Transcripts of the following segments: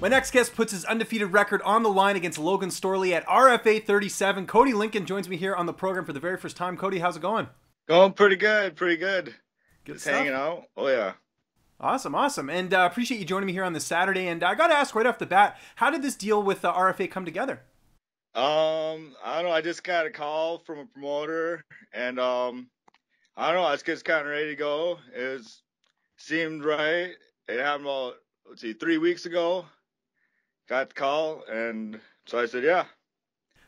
My next guest puts his undefeated record on the line against Logan Storley at RFA 37. Cody Lincoln joins me here on the program for the very first time. Cody, how's it going? Going pretty good, pretty good. good Just stuff. hanging out. Oh yeah. Awesome, awesome, and uh, appreciate you joining me here on this Saturday. And I got to ask right off the bat, how did this deal with the uh, RFA come together? Um, I don't know. I just got a call from a promoter, and um, I don't know. I was just kind of ready to go. It was, seemed right. It happened about let's see, three weeks ago got the call, and so I said, yeah.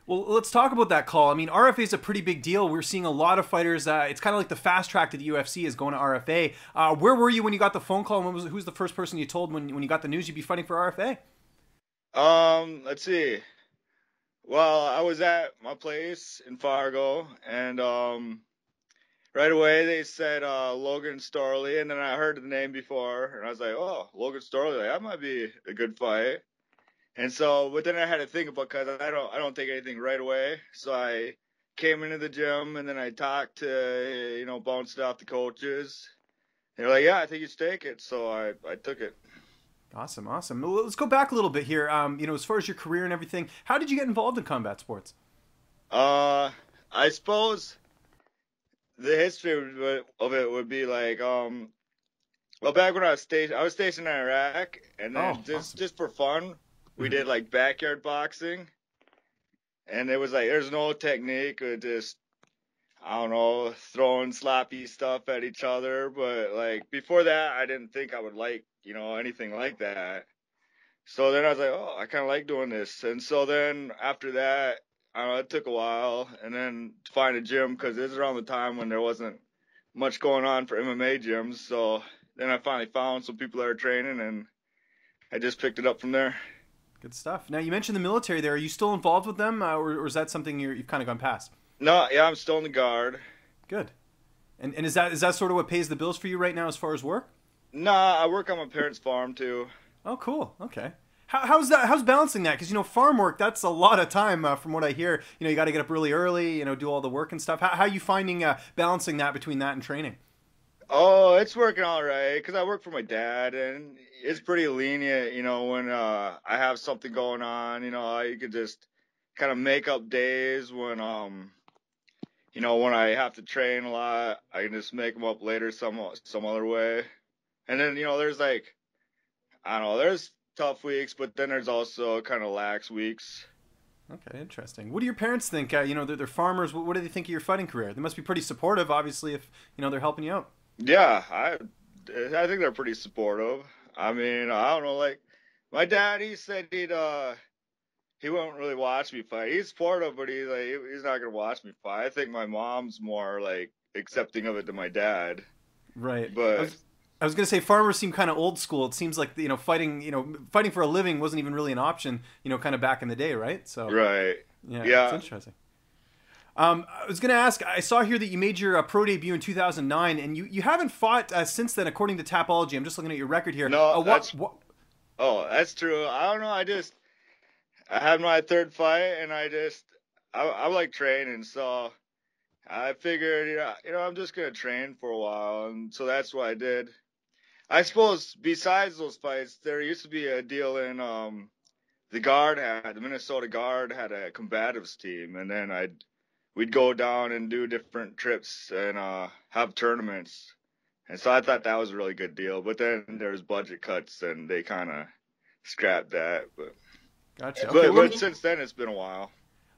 Well, let's talk about that call. I mean, RFA is a pretty big deal. We're seeing a lot of fighters. Uh, it's kind of like the fast track to the UFC is going to RFA. Uh, where were you when you got the phone call? And was, who was the first person you told when, when you got the news you'd be fighting for RFA? Um, let's see. Well, I was at my place in Fargo, and um, right away they said uh, Logan Starley, and then I heard the name before, and I was like, oh, Logan Starley, that might be a good fight. And so, but then I had to think about because I don't I don't take anything right away. So I came into the gym and then I talked to you know bounced off the coaches. They're like, yeah, I think you should take it. So I I took it. Awesome, awesome. Well, let's go back a little bit here. Um, you know, as far as your career and everything, how did you get involved in combat sports? Uh, I suppose the history of it would be like, um, well, back when I was stationed, I was stationed in Iraq, and then oh, just awesome. just for fun, we did like backyard boxing, and it was like there's no technique or just I don't know throwing sloppy stuff at each other. But like before that, I didn't think I would like you know anything like that. So then I was like, oh, I kind of like doing this. And so then after that, I know, it took a while, and then to find a gym because this is around the time when there wasn't much going on for MMA gyms. So then I finally found some people that are training, and I just picked it up from there. Good stuff. Now you mentioned the military. There, are you still involved with them, uh, or, or, is that something you have kind of gone past? No, yeah, I'm still in the guard. Good. And and is that is that sort of what pays the bills for you right now as far as work? Nah, I work on my parents' farm too. Oh, cool. Okay. How, how's that? How's balancing that? Because you know, farm work—that's a lot of time, uh, from what I hear. You know, you got to get up really early. You know, do all the work and stuff. How, how are you finding uh, balancing that between that and training? Oh, it's working all right because I work for my dad, and it's pretty lenient. You know, when uh, I have something going on, you know, you could just kind of make up days when um, you know, when I have to train a lot, I can just make them up later some some other way. And then you know, there's like, I don't know, there's tough weeks, but then there's also kind of lax weeks. Okay, interesting. What do your parents think? Uh, you know, they're, they're farmers. What, what, do they think of your fighting career? They must be pretty supportive, obviously, if you know they're helping you out. Yeah, I I think they're pretty supportive. I mean, I don't know, like my dad, he said he'd uh he won't really watch me fight. He's supportive, but he's like he's not gonna watch me fight. I think my mom's more like accepting of it than my dad. Right. But I was, I was gonna say farmers seem kind of old school. It seems like you know fighting you know fighting for a living wasn't even really an option you know kind of back in the day, right? So right. Yeah. Yeah. It's interesting. Um, I was going to ask. I saw here that you made your uh, pro debut in 2009, and you, you haven't fought uh, since then, according to Tapology. I'm just looking at your record here. No, uh, what, that's, what... oh, that's true. I don't know. I just I had my third fight, and I just I, I like training, so I figured you know you know I'm just gonna train for a while, and so that's what I did. I suppose besides those fights, there used to be a deal in um, the guard had the Minnesota Guard had a combatives team, and then I we'd go down and do different trips and uh, have tournaments. And so I thought that was a really good deal. But then there was budget cuts and they kind of scrapped that. But gotcha. Okay, but, me... since then, it's been a while.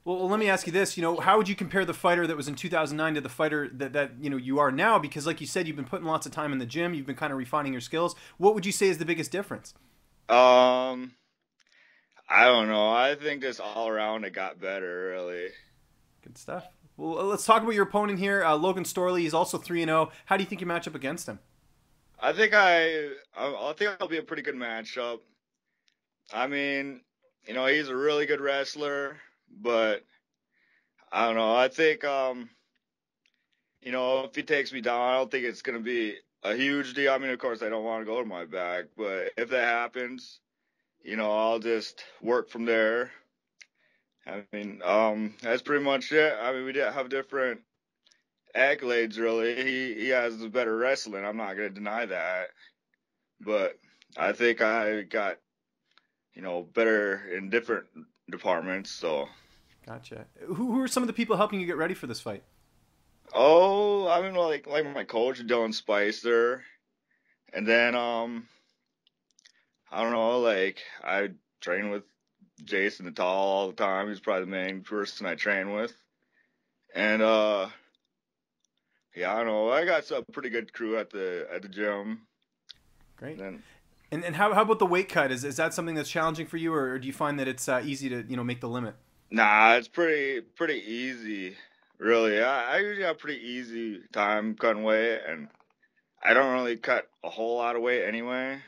Well, let me ask you this: you know, how would you compare the fighter that was in 2009 to the fighter that that you know you are now? Because, like you said, you've been putting lots of time in the gym, you've been kind of refining your skills. What would you say is the biggest difference? Um, I don't know. I think just all around it got better, really. Good stuff. Well, uh, let's talk about your opponent here, uh, Logan Storley. He's also three and zero. Oh. How do you think you match up against him? I think I, I, I think i will be a pretty good matchup. I mean, you know, he's a really good wrestler, but I don't know. I think, um, you know, if he takes me down, I don't think it's gonna be a huge deal. I mean, of course, I don't want to go to my back, but if that happens, you know, I'll just work from there. I mean, um, that's pretty much it. I mean, we did have different accolades, really. He he has the better wrestling. I'm not gonna deny that, but I think I got, you know, better in different departments. So. Gotcha. Who, who are some of the people helping you get ready for this fight? Oh, I mean, like like my coach Dylan Spicer, and then um, I don't know, like I train with Jason Natal all the time. He's probably the main person I train with. And uh yeah, I don't know. I got a pretty good crew at the at the gym. Great. And, and, and how how about the weight cut? Is is that something that's challenging for you, or, or do you find that it's uh, easy to you know make the limit? Nah, it's pretty pretty easy, really. I, I usually have pretty easy time cutting weight, and I don't really cut a whole lot of weight anyway.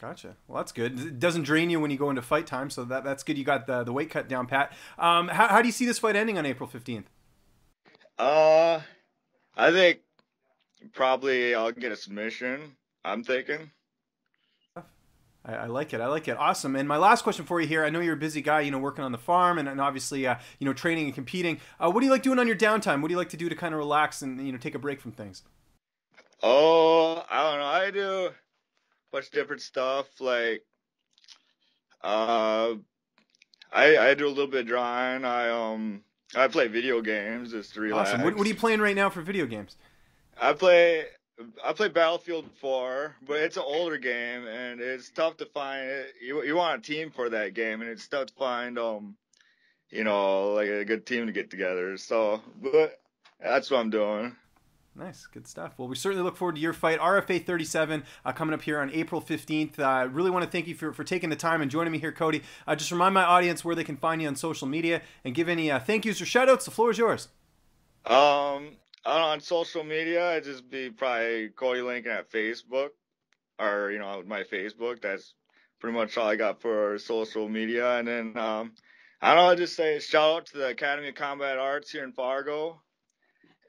Gotcha. Well, that's good. It doesn't drain you when you go into fight time, so that, that's good. You got the, the weight cut down, Pat. Um, how, how do you see this fight ending on April 15th? Uh, I think probably I'll get a submission, I'm thinking. I, I, like it. I like it. Awesome. And my last question for you here. I know you're a busy guy, you know, working on the farm and, and obviously, uh, you know, training and competing. Uh, what do you like doing on your downtime? What do you like to do to kind of relax and, you know, take a break from things? Oh, I don't know. I do bunch different stuff. Like, uh, I I do a little bit of drawing. I um I play video games. It's really awesome. What, what, are you playing right now for video games? I play I play Battlefield 4, but it's an older game and it's tough to find. You you want a team for that game, and it's tough to find um you know like a good team to get together. So, but that's what I'm doing. Nice, good stuff. Well, we certainly look forward to your fight, RFA 37, uh, coming up here on April 15th. I uh, really want to thank you for, for taking the time and joining me here, Cody. Uh, just remind my audience where they can find you on social media and give any uh, thank yous or shout outs. The floor is yours. Um, on social media, I'd just be probably Cody Lincoln at Facebook or, you know, my Facebook. That's pretty much all I got for social media. And then, um, I don't know, I'll just say shout out to the Academy of Combat Arts here in Fargo.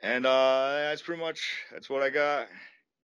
And uh, that's pretty much that's what I got.